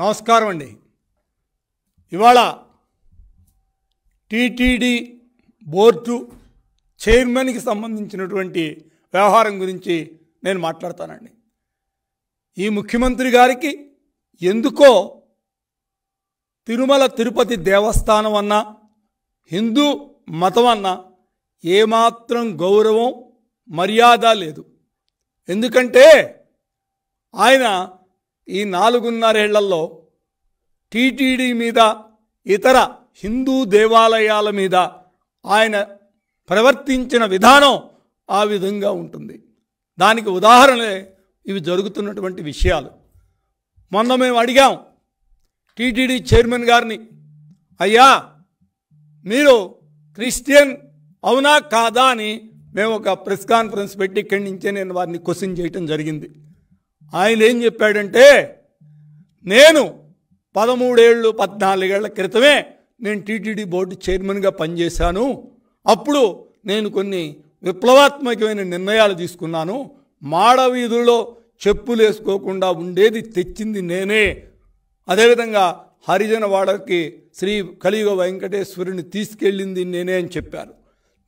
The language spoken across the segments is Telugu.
నమస్కారం అండి ఇవాళ టీటీడీ బోర్డు చైర్మన్కి సంబంధించినటువంటి వ్యవహారం గురించి నేను మాట్లాడతానండి ఈ ముఖ్యమంత్రి గారికి ఎందుకో తిరుమల తిరుపతి దేవస్థానం అన్న హిందూ మతం అన్న ఏమాత్రం గౌరవం మర్యాద లేదు ఎందుకంటే ఆయన ఈ నాలుగున్నరేళ్లలో టీటీడీ మీద ఇతర హిందూ దేవాలయాల మీద ఆయన ప్రవర్తించిన విధానం ఆ విధంగా ఉంటుంది దానికి ఉదాహరణలే ఇవి జరుగుతున్నటువంటి విషయాలు మొన్న మేము అడిగాం టీటీడీ చైర్మన్ గారిని అయ్యా మీరు క్రిస్టియన్ అవునా కాదా అని మేము ఒక ప్రెస్ కాన్ఫరెన్స్ పెట్టి ఇక్కడి నుంచే నేను వారిని క్వశ్చన్ చేయటం జరిగింది ఆయన ఏం చెప్పాడంటే నేను పదమూడేళ్ళు పద్నాలుగేళ్ల క్రితమే నేను టీటీడీ బోర్డు చైర్మన్గా పనిచేశాను అప్పుడు నేను కొన్ని విప్లవాత్మకమైన నిర్ణయాలు తీసుకున్నాను మాడవీధుల్లో చెప్పులు వేసుకోకుండా ఉండేది తెచ్చింది నేనే అదేవిధంగా హరిజన వాడకి శ్రీ కలియుగ వెంకటేశ్వరుని తీసుకెళ్ళింది నేనే అని చెప్పారు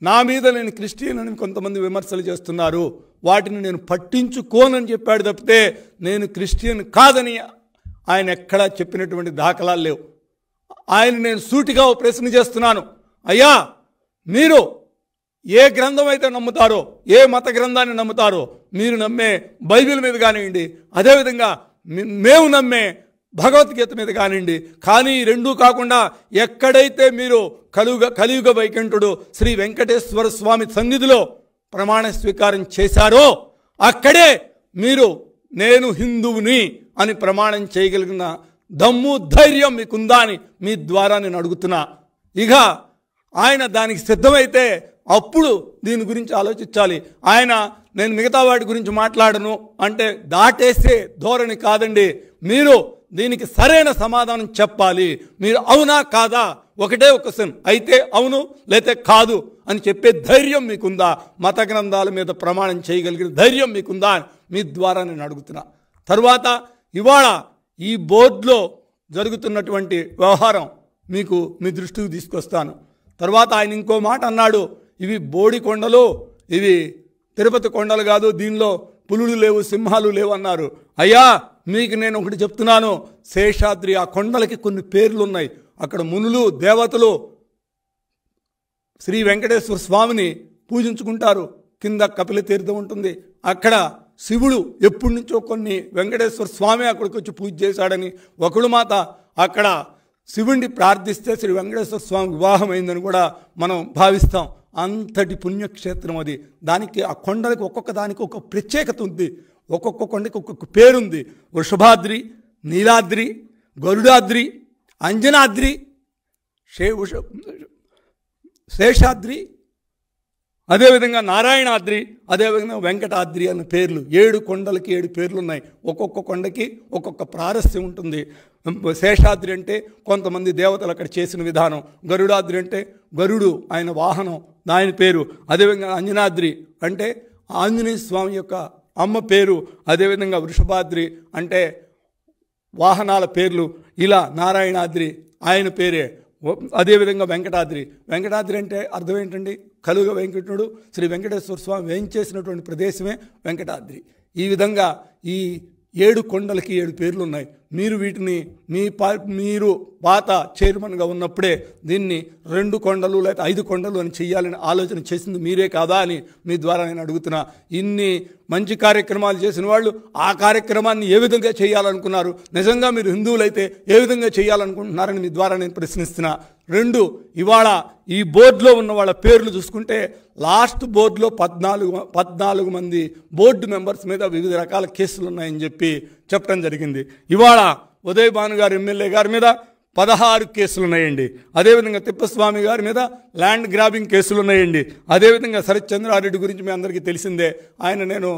నా మీద నేను క్రిస్టియన్ అని కొంతమంది విమర్శలు చేస్తున్నారు వాటిని నేను పట్టించుకోనని చెప్పాడు తప్పితే నేను క్రిస్టియన్ కాదని ఆయన ఎక్కడా చెప్పినటువంటి దాఖలాలు లేవు ఆయన నేను సూటిగా ప్రశ్న చేస్తున్నాను అయ్యా మీరు ఏ గ్రంథం అయితే నమ్ముతారో ఏ మత గ్రంథాన్ని నమ్ముతారో మీరు నమ్మే బైబిల్ మీద కానివ్వండి అదేవిధంగా మేము నమ్మే భగవద్గీత మీద కానివ్వండి కానీ రెండూ కాకుండా ఎక్కడైతే మీరు కలుగ కలియుగ వైకుంఠుడు శ్రీ వెంకటేశ్వర స్వామి సన్నిధిలో ప్రమాణ స్వీకారం చేశారో అక్కడే మీరు నేను హిందువుని అని ప్రమాణం చేయగలిగిన దమ్ము ధైర్యం మీకుందా అని మీ ద్వారా నేను అడుగుతున్నా ఇక ఆయన దానికి సిద్ధమైతే అప్పుడు దీని గురించి ఆలోచించాలి ఆయన నేను మిగతా వాటి గురించి మాట్లాడను అంటే దాటేసే ధోరణి కాదండి మీరు దీనికి సరైన సమాధానం చెప్పాలి మీరు అవునా కాదా ఒకటే ఒక క్వశ్చన్ అయితే అవును లేతే కాదు అని చెప్పే ధైర్యం మీకుందా మత గ్రంథాల మీద ప్రమాణం చేయగలిగిన ధైర్యం మీకుందా మీ ద్వారా నేను అడుగుతున్నా తర్వాత ఇవాళ ఈ బోర్డులో జరుగుతున్నటువంటి వ్యవహారం మీకు మీ దృష్టికి తీసుకొస్తాను తర్వాత ఆయన ఇంకో మాట అన్నాడు ఇవి బోడి కొండలు ఇవి తిరుపతి కొండలు కాదు దీనిలో పులులు లేవు సింహాలు లేవు అన్నారు అయ్యా మీకు నేను ఒకటి చెప్తున్నాను శేషాద్రి ఆ కొండలకి కొన్ని పేర్లు ఉన్నాయి అక్కడ మునులు దేవతలు శ్రీ వెంకటేశ్వర స్వామిని పూజించుకుంటారు కింద కపిల తీర్థం ఉంటుంది అక్కడ శివుడు ఎప్పటి నుంచో కొన్ని వెంకటేశ్వర స్వామి అక్కడికి వచ్చి పూజ చేశాడని ఒకడు మాత అక్కడ శివుణ్ణి ప్రార్థిస్తే శ్రీ వెంకటేశ్వర స్వామి వివాహమైందని కూడా మనం భావిస్తాం అంతటి పుణ్యక్షేత్రం అది దానికి ఆ కొండలకు ఒక్కొక్క దానికి ఒక ప్రత్యేకత ఉంది ఒక్కొక్క కొండకి ఒక్కొక్క పేరుంది వృషభాద్రి నీలాద్రి గరుడాద్రి అంజనాద్రి శే శేషాద్రి అదేవిధంగా నారాయణాద్రి అదేవిధంగా వెంకటాద్రి అనే పేర్లు ఏడు కొండలకి ఏడు పేర్లు ఉన్నాయి ఒక్కొక్క కొండకి ఒక్కొక్క ప్రారస్యం ఉంటుంది శేషాద్రి అంటే కొంతమంది దేవతలు అక్కడ చేసిన విధానం గరుడాద్రి అంటే గరుడు ఆయన వాహనం ఆయన పేరు అదేవిధంగా అంజనాద్రి అంటే ఆంజనేయ స్వామి యొక్క అమ్మ పేరు అదేవిధంగా వృషభాద్రి అంటే వాహనాల పేర్లు ఇలా నారాయణాద్రి ఆయన పేరే అదేవిధంగా వెంకటాద్రి వెంకటాద్రి అంటే అర్థం ఏంటండి కలుగ వెంకటనుడు శ్రీ వెంకటేశ్వర స్వామి వేయించేసినటువంటి ప్రదేశమే వెంకటాద్రి ఈ విధంగా ఈ ఏడు కొండలకి ఏడు పేర్లు ఉన్నాయి మీరు వీటిని మీ పా మీరు పాత చైర్మన్గా ఉన్నప్పుడే దీన్ని రెండు కొండలు లేకపోతే ఐదు కొండలు అని చేయాలని ఆలోచన చేసింది మీరే కాదా అని మీ ద్వారా నేను అడుగుతున్నా ఇన్ని మంచి కార్యక్రమాలు చేసిన వాళ్ళు ఆ కార్యక్రమాన్ని ఏ విధంగా చేయాలనుకున్నారు నిజంగా మీరు హిందువులైతే ఏ విధంగా చేయాలనుకుంటున్నారని మీ ద్వారా నేను ప్రశ్నిస్తున్నా రెండు ఇవాళ ఈ బోర్డులో ఉన్న వాళ్ళ పేర్లు చూసుకుంటే లాస్ట్ బోర్డులో పద్నాలుగు పద్నాలుగు మంది బోర్డు మెంబర్స్ మీద వివిధ రకాల కేసులు ఉన్నాయని చెప్పి చెప్పడం జరిగింది ఇవాళ ఉదయ్ భాను గారు ఎమ్మెల్యే గారి మీద పదహారు కేసులు ఉన్నాయండి అదేవిధంగా తిప్పస్వామి గారి మీద ల్యాండ్ గ్రాబింగ్ కేసులు ఉన్నాయండి అదేవిధంగా శరత్ చంద్రారెడ్డి గురించి మీ అందరికీ తెలిసిందే ఆయన నేను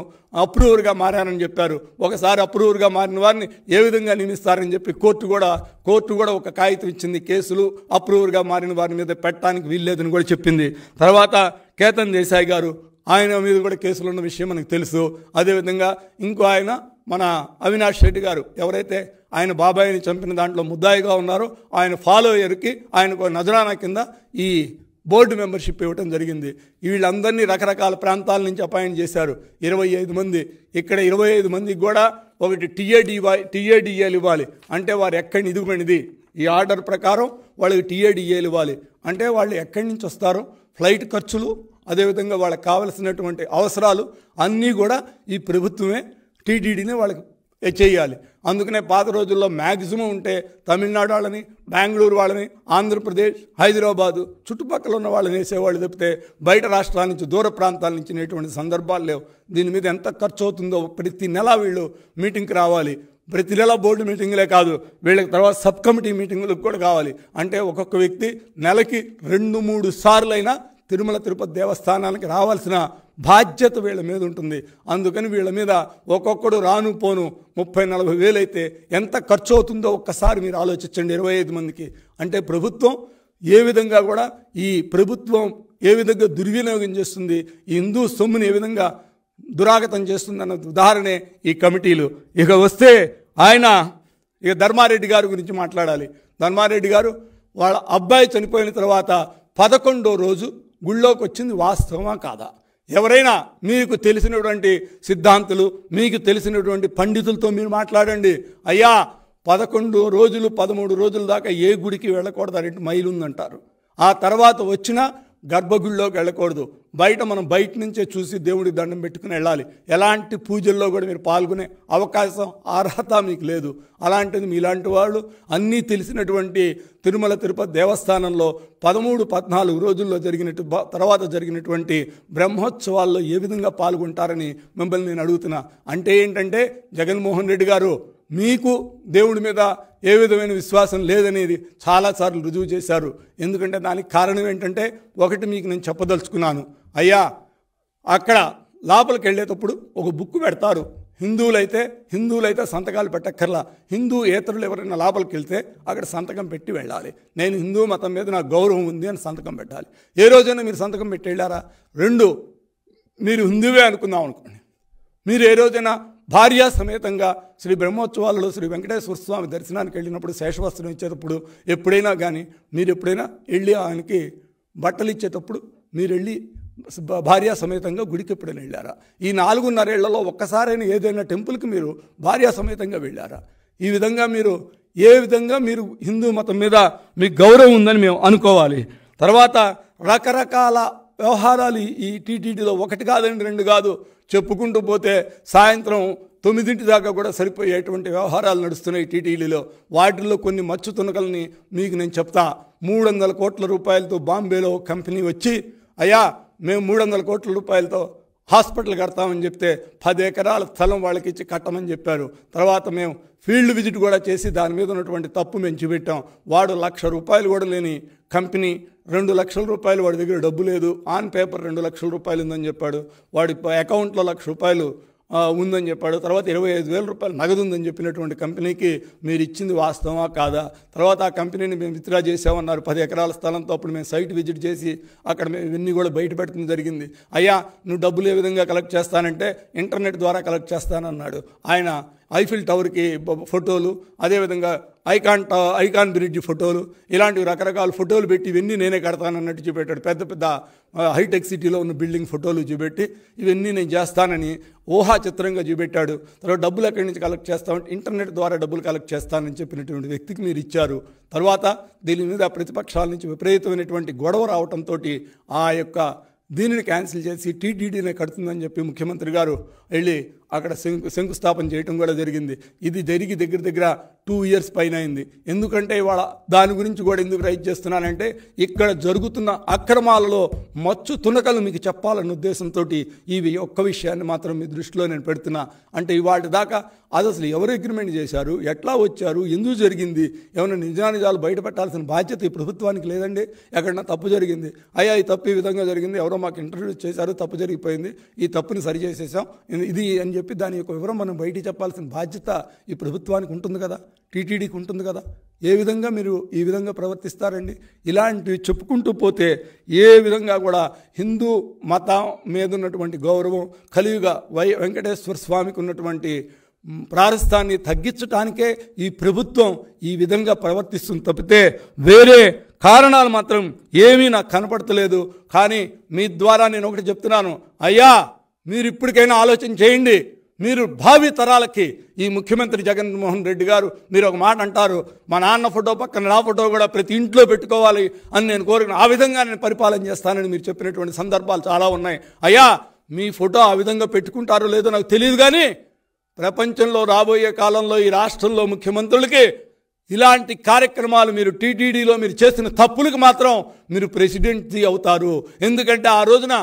అప్రూవర్గా మారానని చెప్పారు ఒకసారి అప్రూవర్గా మారిన వారిని ఏ విధంగా నియమిస్తారని చెప్పి కోర్టు కూడా కోర్టు కూడా ఒక కాగితం ఇచ్చింది కేసులు అప్రూవర్గా మారిన వారి మీద పెట్టడానికి వీల్లేదని కూడా చెప్పింది తర్వాత కేతన్ దేశాయి గారు ఆయన మీద కూడా కేసులు ఉన్న విషయం మనకు తెలుసు అదేవిధంగా ఇంకో ఆయన మన అవినాష్ రెడ్డి గారు ఎవరైతే ఆయన బాబాయిని చంపిన దాంట్లో ముద్దాయిగా ఉన్నారో ఆయన ఫాలోయర్కి ఆయనకు నజరానా కింద ఈ బోర్డు మెంబర్షిప్ ఇవ్వటం జరిగింది వీళ్ళందరినీ రకరకాల ప్రాంతాల నుంచి అపాయింట్ చేశారు ఇరవై ఐదు మంది ఇక్కడ ఇరవై ఐదు మందికి కూడా ఒకటి టీఏడి టీఏడిఏలు ఇవ్వాలి అంటే వారు ఎక్కడి ఇదిగుమనిది ఈ ఆర్డర్ ప్రకారం వాళ్ళకి టీఏడిఏలు ఇవ్వాలి అంటే వాళ్ళు ఎక్కడి నుంచి వస్తారు ఫ్లైట్ ఖర్చులు అదేవిధంగా వాళ్ళకి కావలసినటువంటి అవసరాలు అన్నీ కూడా ఈ ప్రభుత్వమే టీటీడీని వాళ్ళకి చేయాలి అందుకనే పాత రోజుల్లో మ్యాక్సిమం ఉంటే తమిళనాడు వాళ్ళని బెంగళూరు వాళ్ళని ఆంధ్రప్రదేశ్ హైదరాబాదు చుట్టుపక్కల ఉన్న వాళ్ళని వేసేవాళ్ళు తప్పితే బయట రాష్ట్రాల నుంచి దూర ప్రాంతాల నుంచి నేటువంటి సందర్భాలు లేవు దీని మీద ఎంత ఖర్చు అవుతుందో ప్రతి నెల వీళ్ళు మీటింగ్కి రావాలి ప్రతి నెల బోర్డు మీటింగులే కాదు వీళ్ళకి తర్వాత సబ్ కమిటీ మీటింగులకు కూడా కావాలి అంటే ఒక్కొక్క వ్యక్తి నెలకి రెండు మూడు సార్లైనా తిరుమల తిరుపతి దేవస్థానానికి రావాల్సిన బాధ్యత వీళ్ళ మీద ఉంటుంది అందుకని వీళ్ళ మీద ఒక్కొక్కడు రాను పోను ముప్పై నలభై వేలైతే ఎంత ఖర్చు అవుతుందో ఒక్కసారి మీరు ఆలోచించండి ఇరవై ఐదు మందికి అంటే ప్రభుత్వం ఏ విధంగా కూడా ఈ ప్రభుత్వం ఏ విధంగా దుర్వినియోగం చేస్తుంది ఈ హిందూ సొమ్ముని ఏ విధంగా దురాగతం చేస్తుందన్న ఉదాహరణే ఈ కమిటీలు ఇక వస్తే ఆయన ఇక ధర్మారెడ్డి గారి గురించి మాట్లాడాలి ధర్మారెడ్డి గారు వాళ్ళ అబ్బాయి చనిపోయిన తర్వాత పదకొండో రోజు గుళ్ళోకి వచ్చింది వాస్తవమా కాదా ఎవరైనా మీకు తెలిసినటువంటి సిద్ధాంతులు మీకు తెలిసినటువంటి పండితులతో మీరు మాట్లాడండి అయ్యా పదకొండు రోజులు పదమూడు రోజుల దాకా ఏ గుడికి వెళ్ళకూడదు రెండు మైలుందంటారు ఆ తర్వాత వచ్చిన గర్భగుడిలోకి వెళ్ళకూడదు బయట మనం బయట నుంచే చూసి దేవుడికి దండం పెట్టుకుని వెళ్ళాలి ఎలాంటి పూజల్లో కూడా మీరు పాల్గొనే అవకాశం అర్హత మీకు లేదు అలాంటిది మీలాంటి వాళ్ళు అన్నీ తెలిసినటువంటి తిరుమల తిరుపతి దేవస్థానంలో పదమూడు పద్నాలుగు రోజుల్లో జరిగిన తర్వాత జరిగినటువంటి బ్రహ్మోత్సవాల్లో ఏ విధంగా పాల్గొంటారని మిమ్మల్ని నేను అడుగుతున్నా అంటే ఏంటంటే జగన్మోహన్ రెడ్డి గారు మీకు దేవుడి మీద ఏ విధమైన విశ్వాసం లేదనేది చాలాసార్లు రుజువు చేశారు ఎందుకంటే దానికి కారణం ఏంటంటే ఒకటి మీకు నేను చెప్పదలుచుకున్నాను అయ్యా అక్కడ లోపలికి వెళ్ళేటప్పుడు ఒక బుక్ పెడతారు హిందువులైతే హిందువులైతే సంతకాలు పెట్టక్కర్లా హిందూ ఏతరులు ఎవరైనా లోపలికి వెళ్తే అక్కడ సంతకం పెట్టి వెళ్ళాలి నేను హిందూ మతం మీద నాకు గౌరవం ఉంది అని సంతకం పెట్టాలి ఏ రోజైనా మీరు సంతకం పెట్టి వెళ్ళారా రెండు మీరు హిందువే అనుకుందాం అనుకోండి మీరు ఏ రోజైనా భార్య సమేతంగా శ్రీ బ్రహ్మోత్సవాలలో శ్రీ వెంకటేశ్వర స్వామి దర్శనానికి వెళ్ళినప్పుడు శేషవస్త్రం ఇచ్చేటప్పుడు ఎప్పుడైనా కానీ మీరు ఎప్పుడైనా వెళ్ళి ఆయనకి బట్టలు ఇచ్చేటప్పుడు మీరు వెళ్ళి భార్య సమేతంగా గుడికి ఎప్పుడైనా వెళ్ళారా ఈ నాలుగున్నరేళ్లలో ఒక్కసారైనా ఏదైనా టెంపుల్కి మీరు భార్య సమేతంగా వెళ్ళారా ఈ విధంగా మీరు ఏ విధంగా మీరు హిందూ మతం మీద మీకు గౌరవం ఉందని మేము అనుకోవాలి తర్వాత రకరకాల వ్యవహారాలు ఈ టీటీడీలో ఒకటి కాదండి రెండు కాదు చెప్పుకుంటూ పోతే సాయంత్రం తొమ్మిదింటి దాకా కూడా సరిపోయేటువంటి వ్యవహారాలు నడుస్తున్నాయి టీటీడీలో వాటిల్లో కొన్ని మచ్చు తునకల్ని మీకు నేను చెప్తా మూడు వందల కోట్ల రూపాయలతో బాంబేలో కంపెనీ వచ్చి అయ్యా మేము మూడు వందల కోట్ల రూపాయలతో హాస్పిటల్ కడతామని చెప్తే పది ఎకరాల స్థలం వాళ్ళకి ఇచ్చి కట్టమని చెప్పారు తర్వాత మేము ఫీల్డ్ విజిట్ కూడా చేసి దాని మీద ఉన్నటువంటి తప్పు మేము చూపెట్టాం వాడు లక్ష రూపాయలు కూడా లేని కంపెనీ రెండు లక్షల రూపాయలు వాడి దగ్గర డబ్బు లేదు ఆన్ పేపర్ రెండు లక్షల రూపాయలు ఉందని చెప్పాడు వాడి అకౌంట్లో లక్ష రూపాయలు ఉందని చెప్పాడు తర్వాత ఇరవై ఐదు వేల రూపాయలు నగదు ఉందని చెప్పినటువంటి కంపెనీకి మీరు ఇచ్చింది వాస్తవమా కాదా తర్వాత ఆ కంపెనీని మేము విత్డ్రా చేసామన్నారు పది ఎకరాల స్థలంతో అప్పుడు మేము సైట్ విజిట్ చేసి అక్కడ మేము ఇవన్నీ కూడా బయట జరిగింది అయ్యా నువ్వు డబ్బులు ఏ విధంగా కలెక్ట్ చేస్తానంటే ఇంటర్నెట్ ద్వారా కలెక్ట్ చేస్తానన్నాడు ఆయన ఐఫిల్ టవర్కి ఫోటోలు అదేవిధంగా ఐకాన్ ఐకాన్ బ్రిడ్జ్ ఫోటోలు ఇలాంటివి రకరకాల ఫోటోలు పెట్టి ఇవన్నీ నేనే కడతానన్నట్టు చూపెట్టాడు పెద్ద పెద్ద హైటెక్ సిటీలో ఉన్న బిల్డింగ్ ఫోటోలు చూపెట్టి ఇవన్నీ నేను చేస్తానని ఊహా చిత్రంగా చూపెట్టాడు తర్వాత డబ్బులు ఎక్కడి నుంచి కలెక్ట్ చేస్తామంటే ఇంటర్నెట్ ద్వారా డబ్బులు కలెక్ట్ చేస్తానని చెప్పినటువంటి వ్యక్తికి మీరు ఇచ్చారు తర్వాత దీని మీద ప్రతిపక్షాల నుంచి విపరీతమైనటువంటి గొడవ రావడంతో ఆ యొక్క దీనిని క్యాన్సిల్ చేసి టీటీడీనే కడుతుందని చెప్పి ముఖ్యమంత్రి గారు వెళ్ళి అక్కడ శంకు శంకుస్థాపన చేయటం కూడా జరిగింది ఇది జరిగి దగ్గర దగ్గర టూ ఇయర్స్ పైన అయింది ఎందుకంటే ఇవాళ దాని గురించి కూడా ఎందుకు రైట్ చేస్తున్నానంటే ఇక్కడ జరుగుతున్న అక్రమాలలో మచ్చు తునకలు మీకు చెప్పాలన్న ఉద్దేశంతో ఇవి ఒక్క విషయాన్ని మాత్రం మీ దృష్టిలో నేను పెడుతున్నా అంటే ఇవాటి దాకా అది అసలు ఎవరు అగ్రిమెంట్ చేశారు ఎట్లా వచ్చారు ఎందుకు జరిగింది ఏమైనా నిజానిజాలు బయటపెట్టాల్సిన బాధ్యత ఈ ప్రభుత్వానికి లేదండి ఎక్కడన్నా తప్పు జరిగింది అయ్యా ఈ తప్పు ఈ విధంగా జరిగింది ఎవరో మాకు ఇంటర్వ్యూ చేశారు తప్పు జరిగిపోయింది ఈ తప్పుని సరిచేసేసాం ఇది అని చెప్పి చెప్పి దాని యొక్క వివరం మనం బయట చెప్పాల్సిన బాధ్యత ఈ ప్రభుత్వానికి ఉంటుంది కదా టీటీడీకి ఉంటుంది కదా ఏ విధంగా మీరు ఈ విధంగా ప్రవర్తిస్తారండి ఇలాంటివి చెప్పుకుంటూ పోతే ఏ విధంగా కూడా హిందూ మతం మీద ఉన్నటువంటి గౌరవం కలియుగ వై వెంకటేశ్వర స్వామికి ఉన్నటువంటి ప్రారస్థాన్ని తగ్గించడానికే ఈ ప్రభుత్వం ఈ విధంగా ప్రవర్తిస్తుంది తప్పితే వేరే కారణాలు మాత్రం ఏమీ నాకు కనపడతలేదు కానీ మీ ద్వారా నేను ఒకటి చెప్తున్నాను అయ్యా మీరు ఇప్పటికైనా ఆలోచన చేయండి మీరు భావి తరాలకి ఈ ముఖ్యమంత్రి జగన్మోహన్ రెడ్డి గారు మీరు ఒక మాట అంటారు మా నాన్న ఫోటో పక్కన నా ఫోటో కూడా ప్రతి ఇంట్లో పెట్టుకోవాలి అని నేను కోరిన ఆ విధంగా నేను పరిపాలన చేస్తానని మీరు చెప్పినటువంటి సందర్భాలు చాలా ఉన్నాయి అయ్యా మీ ఫోటో ఆ విధంగా పెట్టుకుంటారో లేదో నాకు తెలియదు కానీ ప్రపంచంలో రాబోయే కాలంలో ఈ రాష్ట్రంలో ముఖ్యమంత్రులకి ఇలాంటి కార్యక్రమాలు మీరు టీటీడీలో మీరు చేసిన తప్పులకు మాత్రం మీరు ప్రెసిడెంట్ అవుతారు ఎందుకంటే ఆ రోజున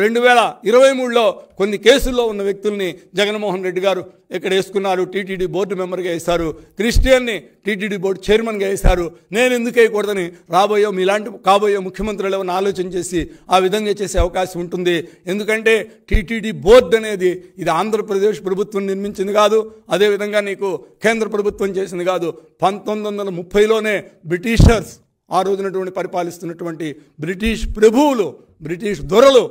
రెండు వేల ఇరవై మూడులో కొన్ని కేసుల్లో ఉన్న వ్యక్తుల్ని జగన్మోహన్ రెడ్డి గారు ఇక్కడ వేసుకున్నారు టీటీడీ బోర్డు మెంబర్గా వేశారు క్రిస్టియన్ని టీటీడీ బోర్డు చైర్మన్గా వేశారు నేను ఎందుకు వేయకూడదని రాబోయే మీలాంటి కాబోయే ముఖ్యమంత్రులు ఏమైనా ఆలోచన చేసి ఆ విధంగా చేసే అవకాశం ఉంటుంది ఎందుకంటే టీటీడీ బోర్డు అనేది ఇది ఆంధ్రప్రదేశ్ ప్రభుత్వం నిర్మించింది కాదు అదేవిధంగా నీకు కేంద్ర ప్రభుత్వం చేసింది కాదు పంతొమ్మిది వందల ముప్పైలోనే బ్రిటిషర్స్ ఆ రోజునటువంటి పరిపాలిస్తున్నటువంటి బ్రిటిష్ ప్రభువులు బ్రిటిష్ దొరలు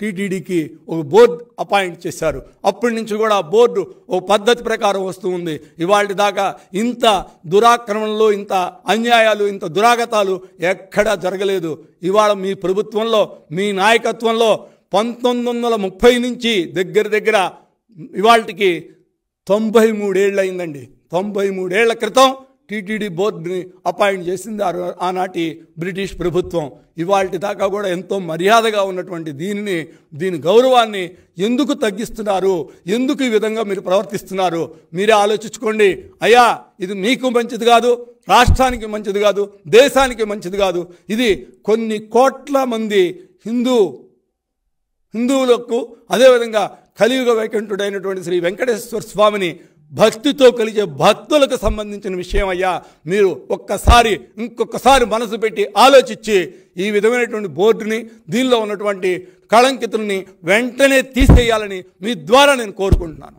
టీటీడీకి ఒక బోర్డు అపాయింట్ చేశారు అప్పటి నుంచి కూడా ఆ బోర్డు ఓ పద్ధతి ప్రకారం వస్తూ ఉంది ఇవాళ దాకా ఇంత దురాక్రమణలు ఇంత అన్యాయాలు ఇంత దురాగతాలు ఎక్కడా జరగలేదు ఇవాళ మీ ప్రభుత్వంలో మీ నాయకత్వంలో పంతొమ్మిది వందల ముప్పై నుంచి దగ్గర దగ్గర ఇవాళకి తొంభై మూడేళ్ళు అయిందండి తొంభై మూడేళ్ల క్రితం టీటీడీ బోర్డుని అపాయింట్ చేసింది ఆనాటి బ్రిటిష్ ప్రభుత్వం ఇవాళ దాకా కూడా ఎంతో మర్యాదగా ఉన్నటువంటి దీనిని దీని గౌరవాన్ని ఎందుకు తగ్గిస్తున్నారు ఎందుకు ఈ విధంగా మీరు ప్రవర్తిస్తున్నారు మీరే ఆలోచించుకోండి అయ్యా ఇది మీకు మంచిది కాదు రాష్ట్రానికి మంచిది కాదు దేశానికి మంచిది కాదు ఇది కొన్ని కోట్ల మంది హిందూ హిందువులకు అదేవిధంగా కలియుగ వైకుంఠుడైనటువంటి శ్రీ వెంకటేశ్వర స్వామిని భక్తితో కలిగే భక్తులకు సంబంధించిన విషయం అయ్యా మీరు ఒక్కసారి ఇంకొకసారి మనసు పెట్టి ఆలోచించి ఈ విధమైనటువంటి బోర్డుని దీనిలో ఉన్నటువంటి కళంకితుల్ని వెంటనే తీసేయాలని మీ ద్వారా నేను కోరుకుంటున్నాను